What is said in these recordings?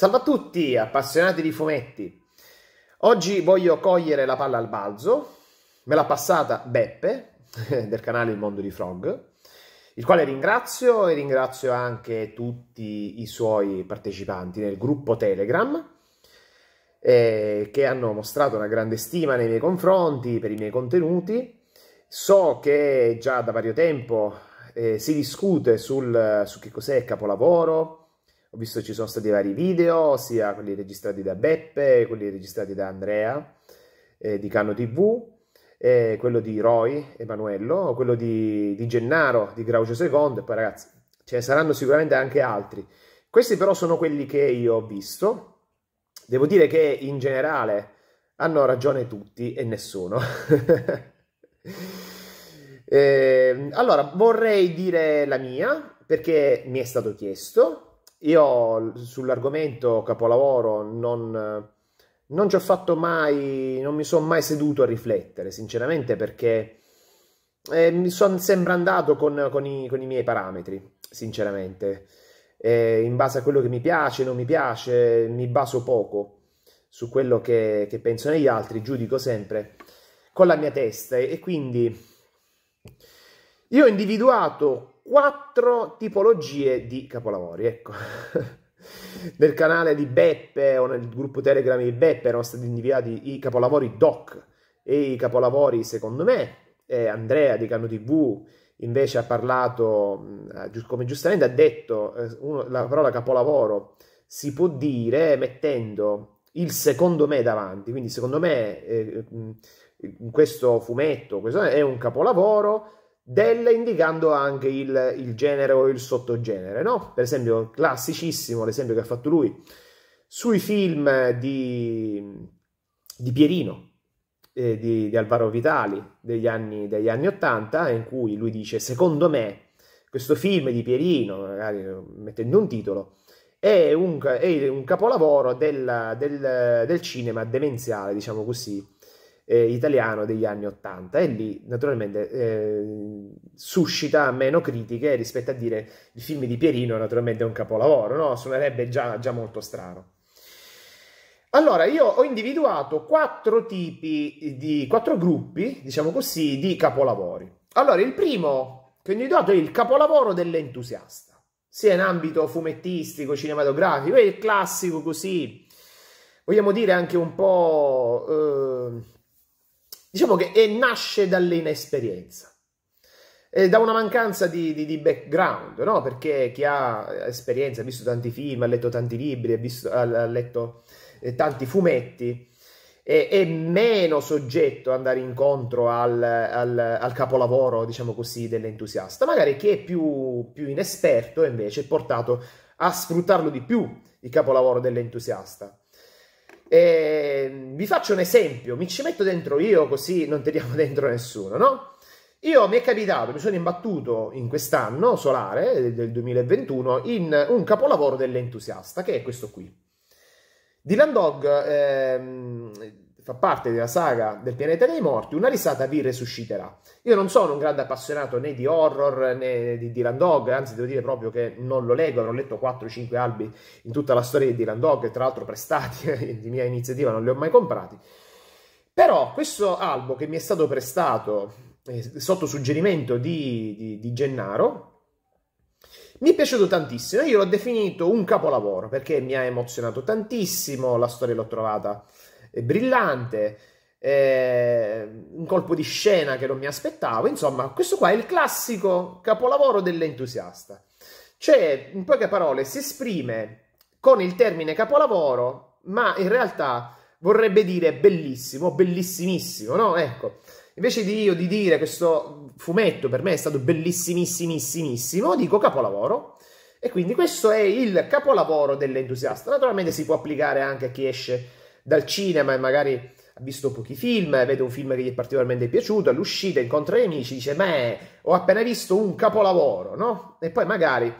Salve a tutti, appassionati di fumetti. Oggi voglio cogliere la palla al balzo. Me l'ha passata Beppe del canale Il Mondo di Frog, il quale ringrazio e ringrazio anche tutti i suoi partecipanti nel gruppo Telegram eh, che hanno mostrato una grande stima nei miei confronti per i miei contenuti. So che già da vario tempo eh, si discute sul, su che cos'è il capolavoro, ho visto ci sono stati vari video, sia quelli registrati da Beppe, quelli registrati da Andrea eh, di Cano TV, eh, quello di Roy, Emanuello, quello di, di Gennaro, di Graucio II, poi ragazzi ce ne saranno sicuramente anche altri. Questi però sono quelli che io ho visto. Devo dire che in generale hanno ragione tutti e nessuno. eh, allora, vorrei dire la mia perché mi è stato chiesto io sull'argomento capolavoro non, non ci ho fatto mai, non mi sono mai seduto a riflettere, sinceramente, perché eh, mi sono sempre andato con, con, i, con, i, miei parametri, sinceramente. Eh, in base a quello che mi piace, non mi piace, mi baso poco su quello che, che penso negli altri, giudico sempre con la mia testa e, e quindi io ho individuato quattro tipologie di capolavori, ecco. nel canale di Beppe o nel gruppo Telegram di Beppe erano stati individuati i capolavori doc e i capolavori secondo me eh, Andrea di Cano TV invece ha parlato eh, come giustamente ha detto eh, uno, la parola capolavoro si può dire mettendo il secondo me davanti quindi secondo me eh, eh questo fumetto questo è un capolavoro del indicando anche il, il genere o il sottogenere, no? Per esempio, classicissimo l'esempio che ha fatto lui sui film di, di Pierino, eh, di, di, Alvaro Vitali degli anni, degli anni 80, in cui lui dice, secondo me, questo film di Pierino, magari mettendo un titolo, è un, è un capolavoro del, del, del cinema demenziale, diciamo così, eh, italiano degli anni Ottanta e lì naturalmente eh, suscita meno critiche rispetto a dire il film di Pierino naturalmente è un capolavoro, no? suonerebbe già, già molto strano. Allora, io ho individuato quattro tipi di quattro gruppi, diciamo così, di capolavori. Allora, il primo che ho individuato è il capolavoro dell'entusiasta, sia in ambito fumettistico, cinematografico, è il classico così, vogliamo dire anche un po' eh, diciamo che è, nasce dall'inesperienza, eh, da una mancanza di, di, di, background, no? perché chi ha eh, esperienza, ha visto tanti film, ha letto tanti libri, ha, visto, ha letto eh, tanti fumetti, è, è, meno soggetto ad andare incontro al, al, al, capolavoro, diciamo così, dell'entusiasta. Magari chi è più, più inesperto invece è portato a sfruttarlo di più il capolavoro dell'entusiasta eh, vi faccio un esempio, mi ci metto dentro io così non teniamo dentro nessuno, no? Io mi è capitato, mi sono imbattuto in quest'anno solare eh, del 2021 in un capolavoro dell'entusiasta, che è questo qui. Dylan Dog ehm, fa parte della saga del pianeta dei morti, una risata vi resusciterà. Io non sono un grande appassionato né di horror né di Dylan Dog, anzi devo dire proprio che non lo leggo, non ho letto 4-5 albi in tutta la storia di Dylan Dog, tra l'altro prestati di mia iniziativa, non li ho mai comprati. Però questo albo che mi è stato prestato eh, sotto suggerimento di, di, di Gennaro, mi è piaciuto tantissimo, io l'ho definito un capolavoro perché mi ha emozionato tantissimo, la storia l'ho trovata brillante, eh, un colpo di scena che non mi aspettavo. Insomma, questo qua è il classico capolavoro dell'entusiasta. Cioè, in poche parole, si esprime con il termine capolavoro, ma in realtà vorrebbe dire bellissimo, bellissimissimo, no? Ecco. Invece di io di dire questo fumetto per me è stato bellissimissimissimo, dico capolavoro. E quindi questo è il capolavoro dell'entusiasta. Naturalmente si può applicare anche a chi esce dal cinema e magari ha visto pochi film, vede un film che gli è particolarmente piaciuto, all'uscita incontra gli amici, dice beh, ho appena visto un capolavoro, no? E poi magari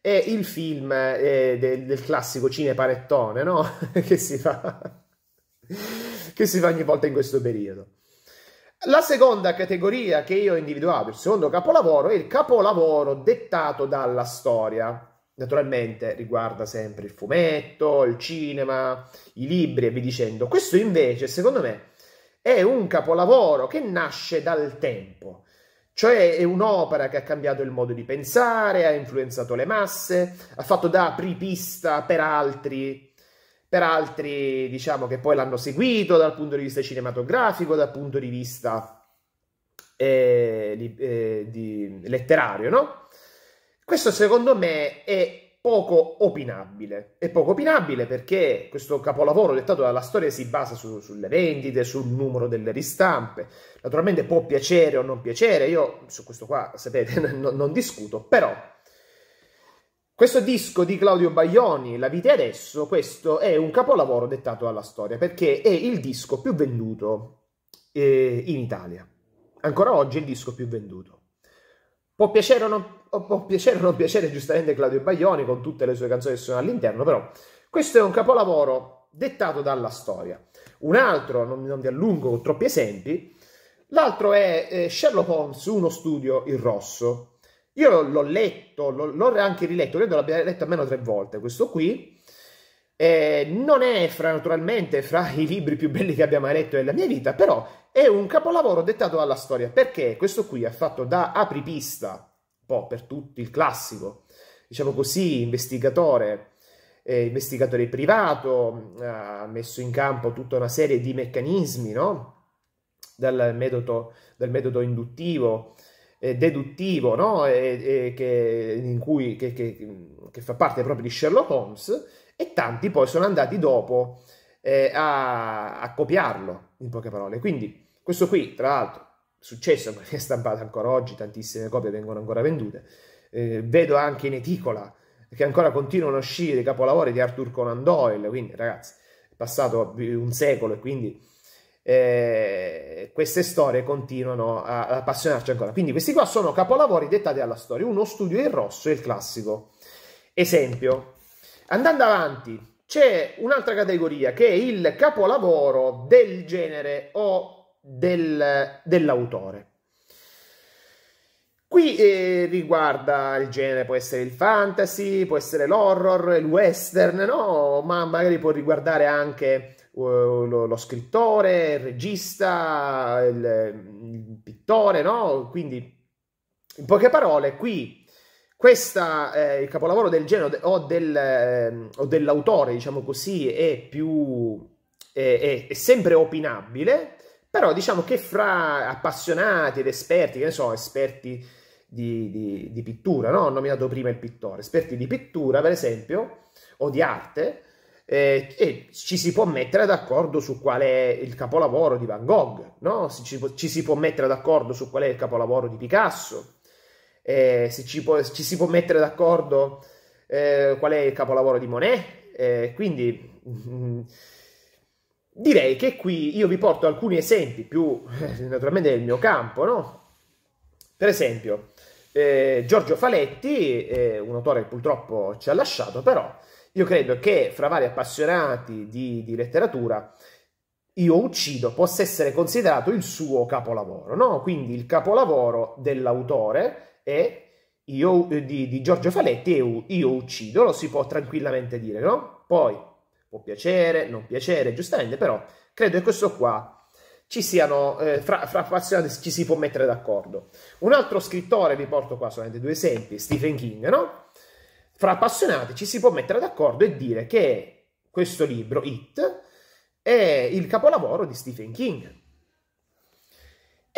è il film eh, del, del classico cinepanettone, no? che, si fa, che si fa ogni volta in questo periodo. La seconda categoria che io ho individuato, il secondo capolavoro, è il capolavoro dettato dalla storia naturalmente riguarda sempre il fumetto, il cinema, i libri e via dicendo. Questo invece, secondo me, è un capolavoro che nasce dal tempo, cioè è un'opera che ha cambiato il modo di pensare, ha influenzato le masse, ha fatto da apripista per altri, per altri diciamo che poi l'hanno seguito dal punto di vista cinematografico, dal punto di vista eh, di, eh, di letterario, no? Questo secondo me è poco opinabile. È poco opinabile perché questo capolavoro dettato dalla storia si basa su, sulle vendite, sul numero delle ristampe. Naturalmente può piacere o non piacere, io su questo qua, sapete, non, non discuto, però... Questo disco di Claudio Baglioni, La vita adesso, questo è un capolavoro dettato dalla storia perché è il disco più venduto eh, in Italia. Ancora oggi è il disco più venduto. Può piacere o non, può piacere, o non piacere giustamente Claudio Baglioni con tutte le sue canzoni che sono all'interno, però questo è un capolavoro dettato dalla storia. Un altro, non, non vi allungo con troppi esempi, l'altro è eh, Sherlock Holmes, uno studio in rosso. Io l'ho letto, l'ho, l'ho anche riletto, credo l'abbia letto almeno tre volte questo qui, eh, non è fra, naturalmente fra i libri più belli che abbia mai letto nella mia vita, però è un capolavoro dettato dalla storia, perché questo qui è fatto da apripista, un po' per tutti il classico, diciamo così, investigatore, eh, investigatore privato, mm, ha messo in campo tutta una serie di meccanismi, no? Dal metodo, dal metodo induttivo, eh, deduttivo no? e, e che, cui, che, che, che, fa parte proprio di Sherlock Holmes e tanti poi sono andati dopo eh, a, a, copiarlo, in poche parole. Quindi questo qui, tra l'altro, è successo perché è stampato ancora oggi, tantissime copie vengono ancora vendute. Eh, vedo anche in eticola che ancora continuano a uscire i capolavori di Arthur Conan Doyle, quindi ragazzi, è passato un secolo e quindi eh, queste storie continuano a, ad appassionarci ancora. Quindi questi qua sono capolavori dettati alla storia, uno studio in rosso e il classico. Esempio, Andando avanti, c'è un'altra categoria che è il capolavoro del genere o del, dell'autore. Qui eh, riguarda il genere, può essere il fantasy, può essere l'horror, il western, no? ma magari può riguardare anche uh, lo, lo, scrittore, il regista, il, il pittore, no? Quindi, in poche parole, qui questa, eh, il capolavoro del genere o, del, eh, o dell'autore, diciamo così, è più è, è, sempre opinabile, però diciamo che fra appassionati ed esperti, che ne so, esperti di, di, di pittura, no? ho nominato prima il pittore, esperti di pittura per esempio, o di arte, eh, e ci si può mettere d'accordo su qual è il capolavoro di Van Gogh, no? ci, ci si può mettere d'accordo su qual è il capolavoro di Picasso eh, se ci, può, ci, si può mettere d'accordo eh, qual è il capolavoro di Monet. Eh, quindi mm, direi che qui io vi porto alcuni esempi più eh, naturalmente del mio campo, no? Per esempio, eh, Giorgio Faletti, eh, un autore che purtroppo ci ha lasciato, però io credo che fra vari appassionati di, di letteratura io uccido possa essere considerato il suo capolavoro, no? quindi il capolavoro dell'autore e io, eh, di, di, Giorgio Faletti io, io uccido, lo si può tranquillamente dire, no? Poi può piacere, non piacere, giustamente, però credo che questo qua ci siano, eh, fra, fra appassionati ci si può mettere d'accordo. Un altro scrittore, vi porto qua solamente due esempi, Stephen King, no? Fra appassionati ci si può mettere d'accordo e dire che questo libro, It, è il capolavoro di Stephen King.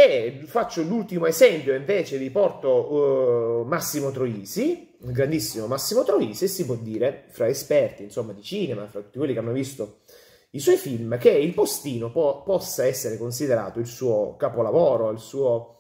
E faccio l'ultimo esempio, invece vi porto uh, Massimo Troisi, il grandissimo Massimo Troisi, e si può dire, fra esperti insomma, di cinema, fra tutti quelli che hanno visto i suoi film, che il postino po possa essere considerato il suo capolavoro, il suo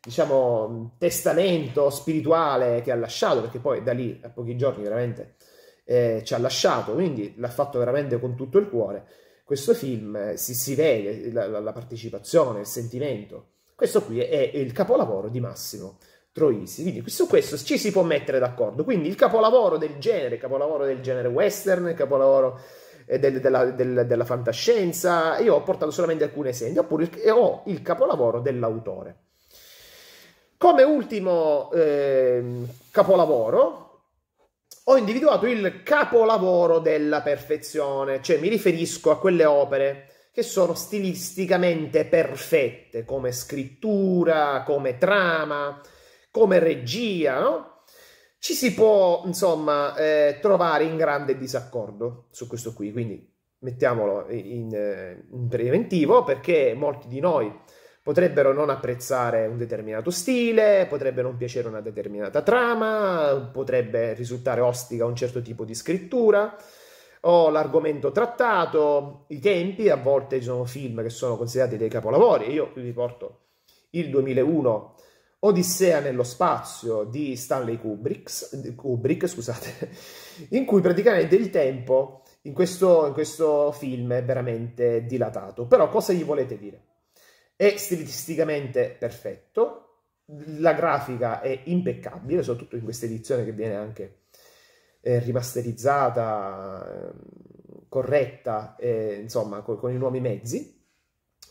diciamo, testamento spirituale che ha lasciato, perché poi da lì a pochi giorni veramente eh, ci ha lasciato, quindi l'ha fatto veramente con tutto il cuore. Questo film eh, si, si vede la, la partecipazione, il sentimento questo qui è il capolavoro di Massimo Troisi. Quindi su questo ci si può mettere d'accordo. Quindi il capolavoro del genere, capolavoro del genere western, capolavoro eh, del, della, del, della, fantascienza. Io ho portato solamente alcuni esempi, oppure il, ho il capolavoro dell'autore. Come ultimo eh, capolavoro ho individuato il capolavoro della perfezione, cioè mi riferisco a quelle opere che sono stilisticamente perfette come scrittura, come trama, come regia, no? Ci si può, insomma, eh, trovare in grande disaccordo su questo qui, quindi mettiamolo in, eh, in preventivo perché molti di noi potrebbero non apprezzare un determinato stile, potrebbe non piacere una determinata trama, potrebbe risultare ostica un certo tipo di scrittura ho l'argomento trattato, i tempi, a volte ci sono film che sono considerati dei capolavori, io qui vi porto il 2001 Odissea nello spazio di Stanley Kubrick, Kubrick scusate, in cui praticamente il tempo in questo, in questo film è veramente dilatato. Però cosa gli volete dire? È stilisticamente perfetto, la grafica è impeccabile, soprattutto in questa edizione che viene anche eh, rimasterizzata, ehm, corretta, eh, insomma, con, con i nuovi mezzi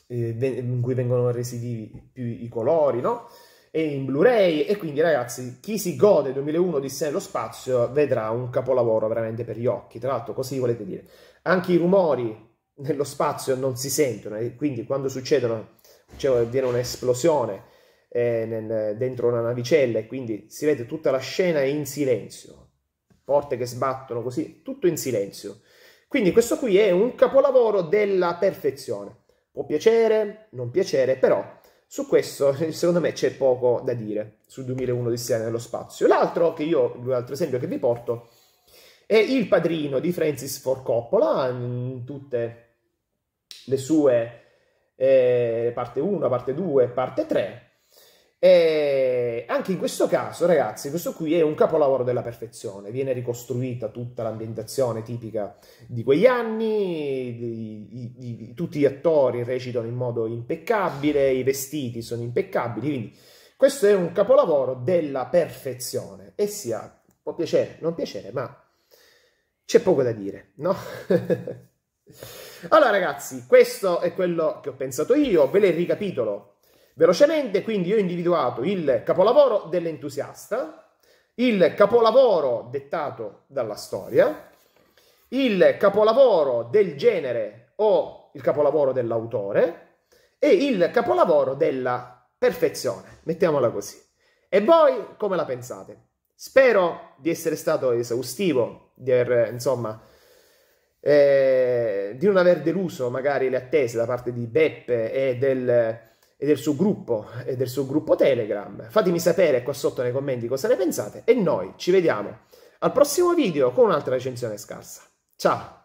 eh, in cui vengono resi vivi più i colori, no? E in Blu-ray, e quindi ragazzi, chi si gode 2001 di sé nello spazio vedrà un capolavoro veramente per gli occhi. Tra l'altro, così volete dire, anche i rumori nello spazio non si sentono, e quindi quando succedono, cioè viene un'esplosione eh, nel, dentro una navicella, e quindi si vede tutta la scena in silenzio porte che sbattono così, tutto in silenzio. Quindi questo qui è un capolavoro della perfezione. Può piacere, non piacere, però su questo secondo me c'è poco da dire su 2001 di Siena nello spazio. L'altro che io, l'altro esempio che vi porto è Il padrino di Francis Ford Coppola in tutte le sue eh, parte 1, parte 2, parte 3. E anche in questo caso, ragazzi, questo qui è un capolavoro della perfezione. Viene ricostruita tutta l'ambientazione tipica di quegli anni, di, di, di, tutti gli attori recitano in modo impeccabile, i vestiti sono impeccabili, quindi questo è un capolavoro della perfezione. E sia, può piacere, non piacere, ma c'è poco da dire, no? allora ragazzi, questo è quello che ho pensato io, ve le ricapitolo Velocemente, quindi, io ho individuato il capolavoro dell'entusiasta, il capolavoro dettato dalla storia, il capolavoro del genere o il capolavoro dell'autore e il capolavoro della perfezione, mettiamola così. E voi come la pensate? Spero di essere stato esaustivo, di aver, insomma, eh, di non aver deluso magari le attese da parte di Beppe e del e del suo gruppo e del suo gruppo Telegram. Fatemi sapere qua sotto nei commenti cosa ne pensate e noi ci vediamo al prossimo video con un'altra recensione scarsa. Ciao!